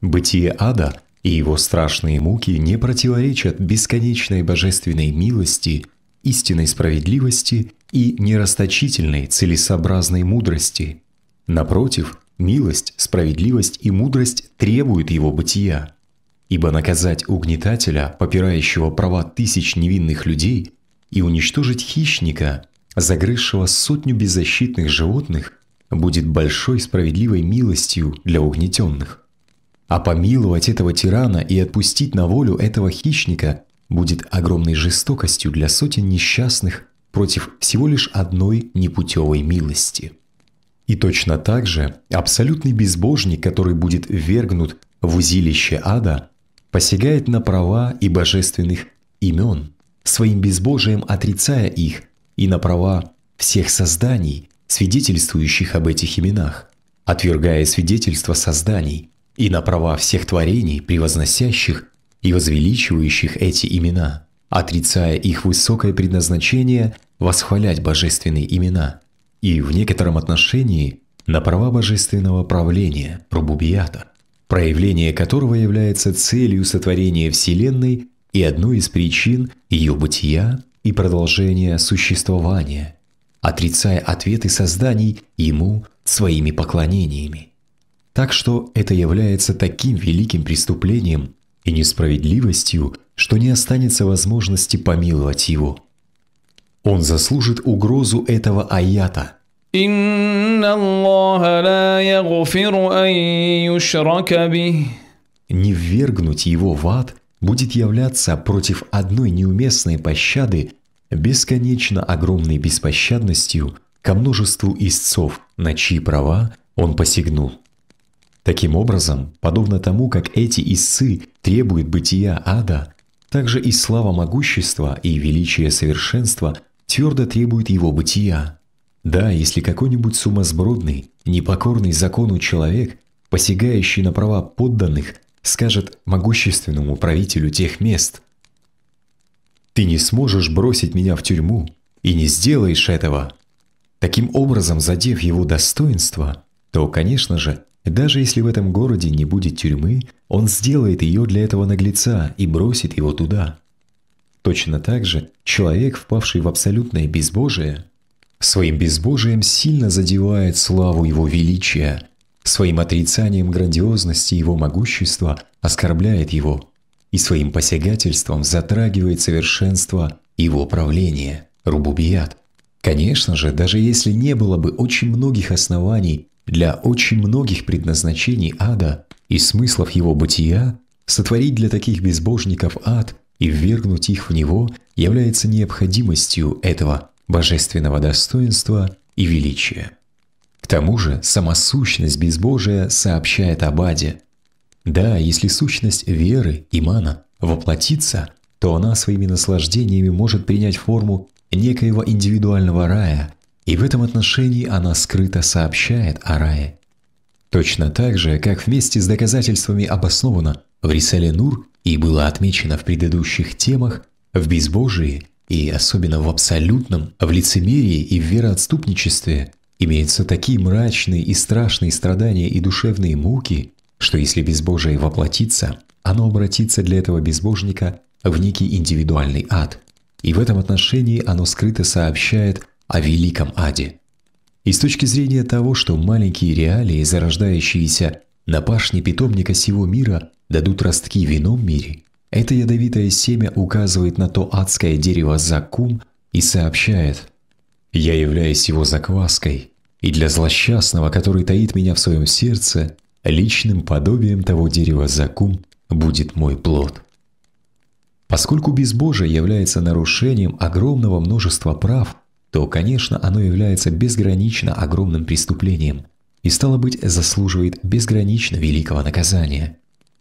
Бытие ада и его страшные муки не противоречат бесконечной божественной милости, истинной справедливости и нерасточительной целесообразной мудрости. Напротив, милость, справедливость и мудрость требуют его бытия. Ибо наказать угнетателя, попирающего права тысяч невинных людей, и уничтожить хищника, загрызшего сотню беззащитных животных, будет большой справедливой милостью для угнетенных. А помиловать этого тирана и отпустить на волю этого хищника будет огромной жестокостью для сотен несчастных против всего лишь одной непутевой милости. И точно так же абсолютный безбожник, который будет ввергнут в узилище ада, посягает на права и божественных имен, своим безбожием отрицая их, и на права всех созданий, свидетельствующих об этих именах, отвергая свидетельство созданий – и на права всех творений, превозносящих и возвеличивающих эти имена, отрицая их высокое предназначение восхвалять божественные имена, и в некотором отношении на права божественного правления, пробубията, проявление которого является целью сотворения Вселенной и одной из причин ее бытия и продолжения существования, отрицая ответы созданий ему своими поклонениями. Так что это является таким великим преступлением и несправедливостью, что не останется возможности помиловать его. Он заслужит угрозу этого аята. Не ввергнуть его в ад будет являться против одной неуместной пощады бесконечно огромной беспощадностью ко множеству истцов, на чьи права он посягнул. Таким образом, подобно тому, как эти истцы требуют бытия ада, также и слава могущества и величие совершенства твердо требуют его бытия. Да, если какой-нибудь сумасбродный, непокорный закону человек, посягающий на права подданных, скажет могущественному правителю тех мест «Ты не сможешь бросить меня в тюрьму и не сделаешь этого», таким образом задев его достоинство, то, конечно же, даже если в этом городе не будет тюрьмы, он сделает ее для этого наглеца и бросит его туда. Точно так же человек, впавший в абсолютное безбожие, своим безбожием сильно задевает славу его величия, своим отрицанием грандиозности его могущества оскорбляет его и своим посягательством затрагивает совершенство его правления. Рубубият. Конечно же, даже если не было бы очень многих оснований для очень многих предназначений ада и смыслов его бытия сотворить для таких безбожников ад и ввергнуть их в него является необходимостью этого божественного достоинства и величия. К тому же сама сущность безбожия сообщает об аде. Да, если сущность веры, имана, воплотится, то она своими наслаждениями может принять форму некоего индивидуального рая, и в этом отношении она скрыто сообщает о рае. Точно так же, как вместе с доказательствами обосновано в Риселе Нур и было отмечено в предыдущих темах, в безбожии и особенно в абсолютном, в лицемерии и в вероотступничестве имеются такие мрачные и страшные страдания и душевные муки, что если безбожие воплотится, оно обратится для этого безбожника в некий индивидуальный ад. И в этом отношении оно скрыто сообщает о великом аде. И с точки зрения того, что маленькие реалии, зарождающиеся на пашне питомника сего мира, дадут ростки в ином мире, это ядовитое семя указывает на то адское дерево закум и сообщает «Я являюсь его закваской, и для злосчастного, который таит меня в своем сердце, личным подобием того дерева закум будет мой плод». Поскольку безбожие является нарушением огромного множества прав – то, конечно, оно является безгранично огромным преступлением и, стало быть, заслуживает безгранично великого наказания.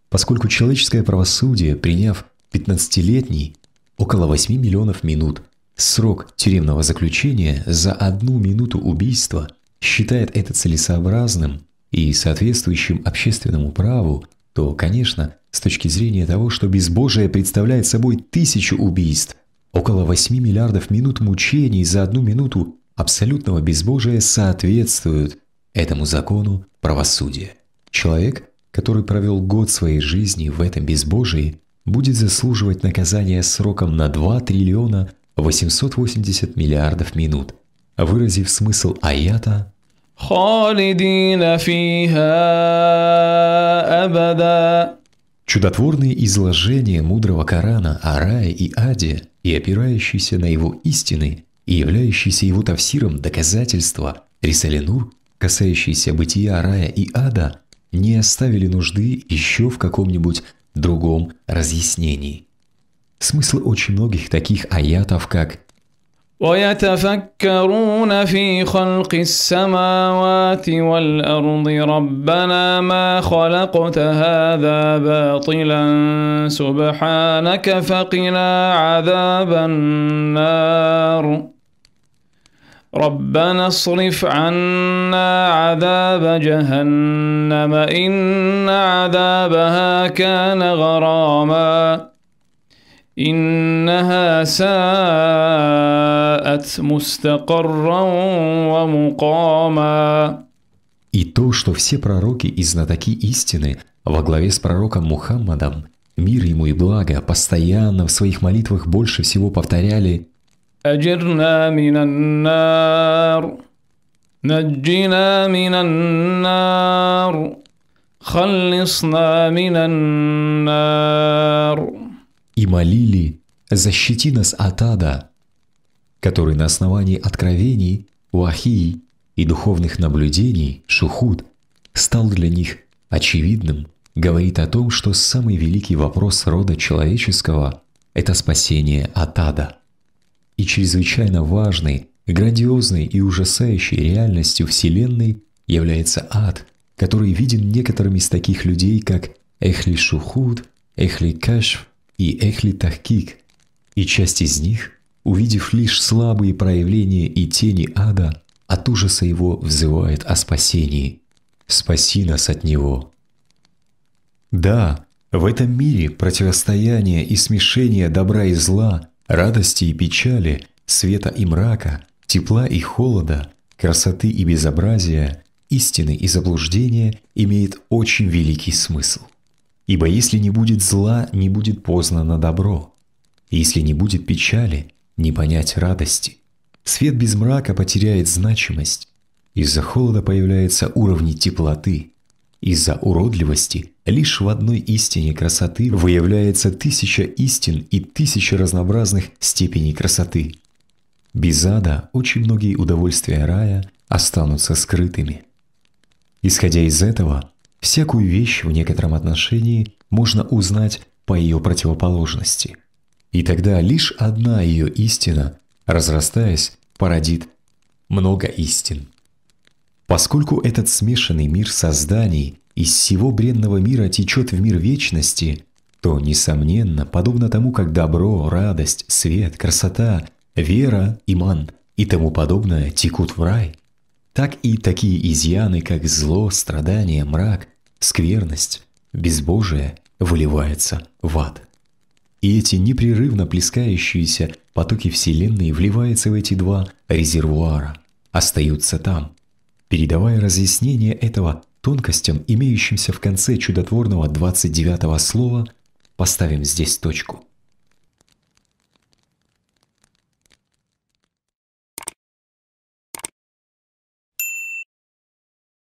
Поскольку человеческое правосудие, приняв 15-летний, около 8 миллионов минут, срок тюремного заключения за одну минуту убийства считает это целесообразным и соответствующим общественному праву, то, конечно, с точки зрения того, что безбожие представляет собой тысячу убийств – Около 8 миллиардов минут мучений за одну минуту абсолютного безбожия соответствуют этому закону правосудия. Человек, который провел год своей жизни в этом безбожии, будет заслуживать наказания сроком на 2 триллиона 880 миллиардов минут, выразив смысл аята «Халидина фиха Чудотворные изложения мудрого Корана о рае и аде – и опирающийся на его истины и являющийся его тавсиром доказательства, Рисалинур, касающиеся бытия рая и ада, не оставили нужды еще в каком-нибудь другом разъяснении. Смысл очень многих таких аятов, как ويتفكرون في خلق السماوات والأرض ربنا ما خلقت هذا باطلا سبحانك فقنا عذاب النار ربنا اصرف عنا عذاب جهنم إن عذابها كان غراماً إنها ساءت مستقرا И то, что все пророки и знатоки истины во главе с пророком Мухаммадом, мир ему и благо, постоянно в своих молитвах больше всего повторяли «Аджирна минан наджина минан халлисна минан и молили «Защити нас от ада», который на основании откровений Уахии и духовных наблюдений Шухуд стал для них очевидным, говорит о том, что самый великий вопрос рода человеческого – это спасение от ада. И чрезвычайно важной, грандиозной и ужасающей реальностью Вселенной является ад, который виден некоторыми из таких людей, как Эхли Шухуд, Эхли Кашф, и Эхли-Тахкик, и часть из них, увидев лишь слабые проявления и тени ада, от ужаса его взывает о спасении. «Спаси нас от него!» Да, в этом мире противостояние и смешение добра и зла, радости и печали, света и мрака, тепла и холода, красоты и безобразия, истины и заблуждения имеет очень великий смысл. Ибо если не будет зла, не будет поздно на добро. Если не будет печали, не понять радости. Свет без мрака потеряет значимость. Из-за холода появляются уровни теплоты. Из-за уродливости лишь в одной истине красоты выявляется тысяча истин и тысяча разнообразных степеней красоты. Без ада очень многие удовольствия рая останутся скрытыми. Исходя из этого, Всякую вещь в некотором отношении можно узнать по ее противоположности. И тогда лишь одна ее истина, разрастаясь, породит много истин. Поскольку этот смешанный мир созданий из всего бренного мира течет в мир вечности, то, несомненно, подобно тому, как добро, радость, свет, красота, вера, иман и тому подобное текут в рай – так и такие изъяны, как зло, страдание, мрак, скверность, безбожие выливается в ад. И эти непрерывно плескающиеся потоки Вселенной вливаются в эти два резервуара, остаются там, передавая разъяснение этого тонкостям, имеющимся в конце чудотворного 29-го слова, поставим здесь точку.